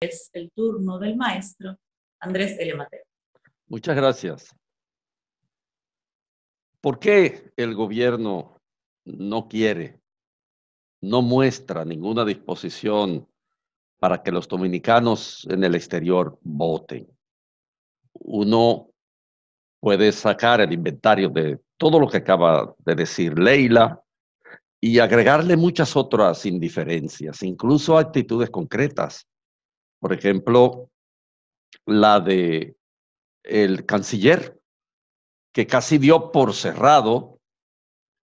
es el turno del maestro Andrés L. Muchas gracias. ¿Por qué el gobierno no quiere, no muestra ninguna disposición para que los dominicanos en el exterior voten? Uno puede sacar el inventario de todo lo que acaba de decir Leila y agregarle muchas otras indiferencias, incluso actitudes concretas por ejemplo, la de el canciller, que casi dio por cerrado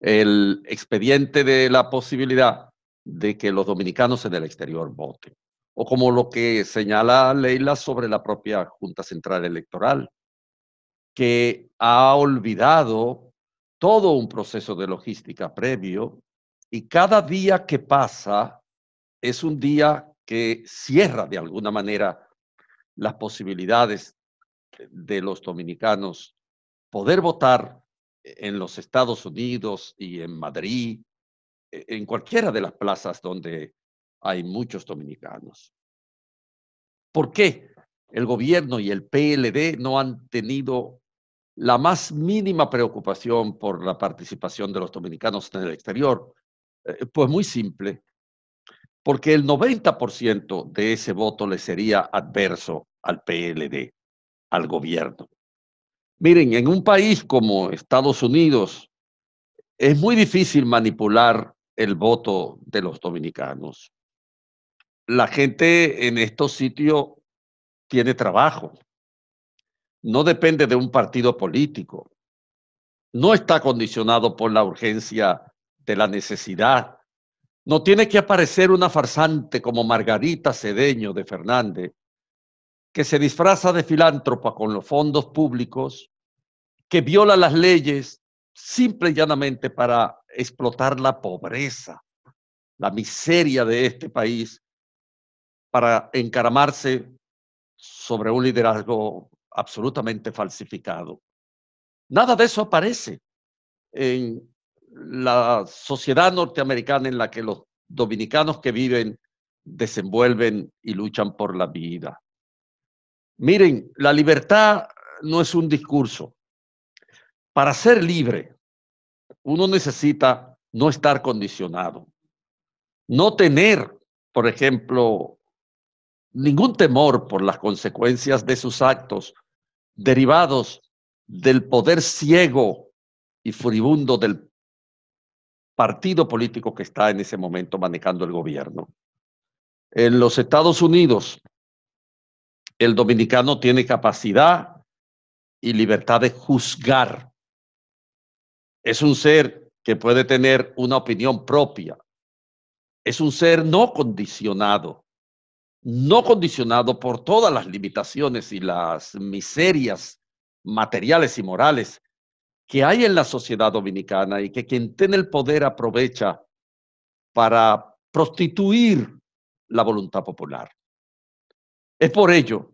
el expediente de la posibilidad de que los dominicanos en el exterior voten. O como lo que señala Leila sobre la propia Junta Central Electoral, que ha olvidado todo un proceso de logística previo y cada día que pasa es un día que cierra de alguna manera las posibilidades de los dominicanos poder votar en los Estados Unidos y en Madrid, e-, en cualquiera de las plazas donde hay muchos dominicanos. ¿Por qué el gobierno y el PLD no han tenido la más mínima preocupación por la participación de los dominicanos en el exterior? Eh, pues muy simple, porque el 90% de ese voto le sería adverso al PLD, al gobierno. Miren, en un país como Estados Unidos es muy difícil manipular el voto de los dominicanos. La gente en estos sitios tiene trabajo, no depende de un partido político, no está condicionado por la urgencia de la necesidad no tiene que aparecer una farsante como Margarita Cedeño de Fernández, que se disfraza de filántropa con los fondos públicos, que viola las leyes simple y llanamente para explotar la pobreza, la miseria de este país, para encaramarse sobre un liderazgo absolutamente falsificado. Nada de eso aparece en la sociedad norteamericana en la que los dominicanos que viven desenvuelven y luchan por la vida. Miren, la libertad no es un discurso. Para ser libre, uno necesita no estar condicionado, no tener, por ejemplo, ningún temor por las consecuencias de sus actos derivados del poder ciego y furibundo del partido político que está en ese momento manejando el gobierno. En los Estados Unidos, el dominicano tiene capacidad y libertad de juzgar. Es un ser que puede tener una opinión propia. Es un ser no condicionado, no condicionado por todas las limitaciones y las miserias materiales y morales que hay en la sociedad dominicana y que quien tiene el poder aprovecha para prostituir la voluntad popular. Es por ello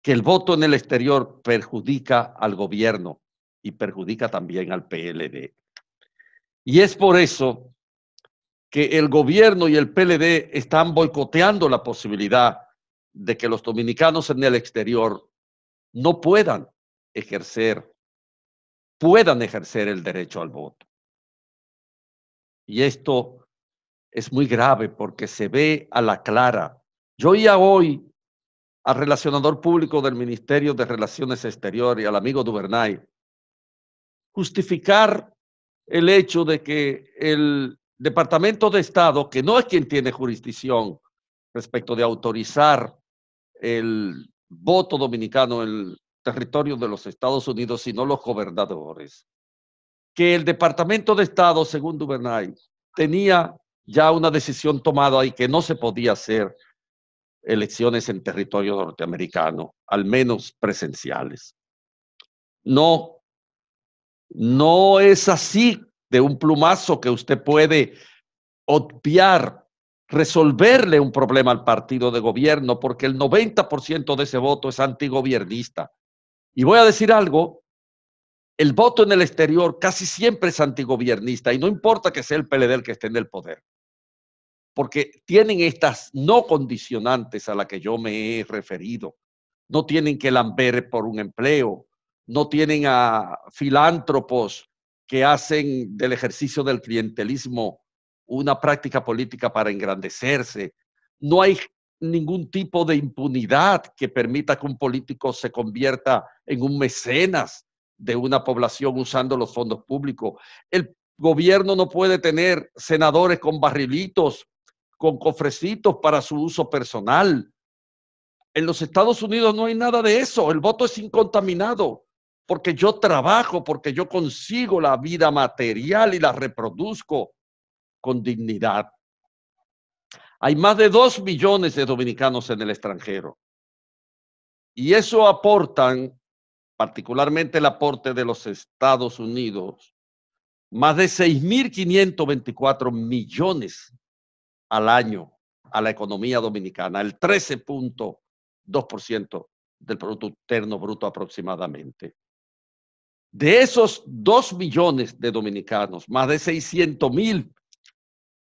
que el voto en el exterior perjudica al gobierno y perjudica también al PLD. Y es por eso que el gobierno y el PLD están boicoteando la posibilidad de que los dominicanos en el exterior no puedan ejercer puedan ejercer el derecho al voto. Y esto es muy grave porque se ve a la clara. Yo oía hoy al relacionador público del Ministerio de Relaciones Exteriores, y al amigo Duvernay, justificar el hecho de que el Departamento de Estado, que no es quien tiene jurisdicción respecto de autorizar el voto dominicano territorios de los Estados Unidos, sino los gobernadores. Que el Departamento de Estado, según Duvernay, tenía ya una decisión tomada y que no se podía hacer elecciones en territorio norteamericano, al menos presenciales. No, no es así de un plumazo que usted puede obviar, resolverle un problema al partido de gobierno, porque el 90% de ese voto es antigobiernista. Y voy a decir algo, el voto en el exterior casi siempre es antigobiernista y no importa que sea el PLD el que esté en el poder, porque tienen estas no condicionantes a las que yo me he referido. No tienen que lamber por un empleo, no tienen a filántropos que hacen del ejercicio del clientelismo una práctica política para engrandecerse. No hay ningún tipo de impunidad que permita que un político se convierta en un mecenas de una población usando los fondos públicos. El gobierno no puede tener senadores con barrilitos, con cofrecitos para su uso personal. En los Estados Unidos no hay nada de eso. El voto es incontaminado porque yo trabajo, porque yo consigo la vida material y la reproduzco con dignidad. Hay más de 2 millones de dominicanos en el extranjero. Y eso aportan, particularmente el aporte de los Estados Unidos, más de 6.524 millones al año a la economía dominicana, el 13.2% del Producto Interno Bruto aproximadamente. De esos 2 millones de dominicanos, más de 600.000 mil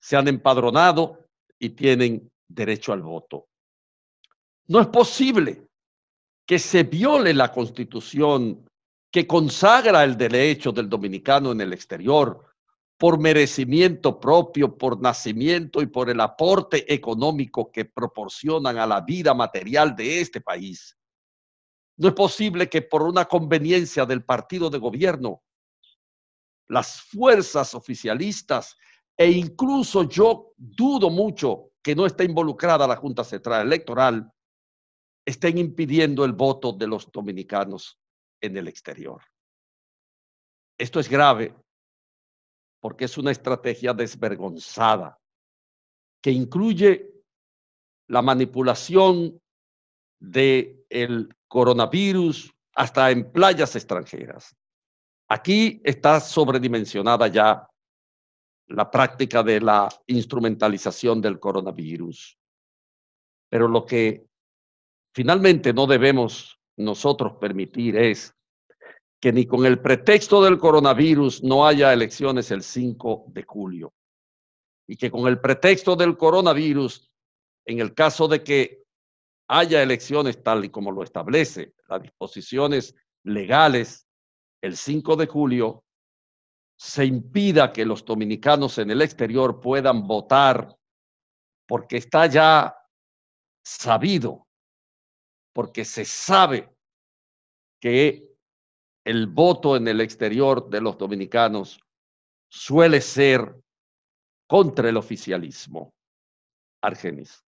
se han empadronado y tienen derecho al voto. No es posible que se viole la constitución que consagra el derecho del dominicano en el exterior por merecimiento propio, por nacimiento y por el aporte económico que proporcionan a la vida material de este país. No es posible que por una conveniencia del partido de gobierno, las fuerzas oficialistas e incluso yo dudo mucho que no esté involucrada la Junta Central Electoral, estén impidiendo el voto de los dominicanos en el exterior. Esto es grave porque es una estrategia desvergonzada que incluye la manipulación del coronavirus hasta en playas extranjeras. Aquí está sobredimensionada ya la práctica de la instrumentalización del coronavirus. Pero lo que finalmente no debemos nosotros permitir es que ni con el pretexto del coronavirus no haya elecciones el 5 de julio. Y que con el pretexto del coronavirus, en el caso de que haya elecciones tal y como lo establece las disposiciones legales el 5 de julio, se impida que los dominicanos en el exterior puedan votar, porque está ya sabido, porque se sabe que el voto en el exterior de los dominicanos suele ser contra el oficialismo, Argenis.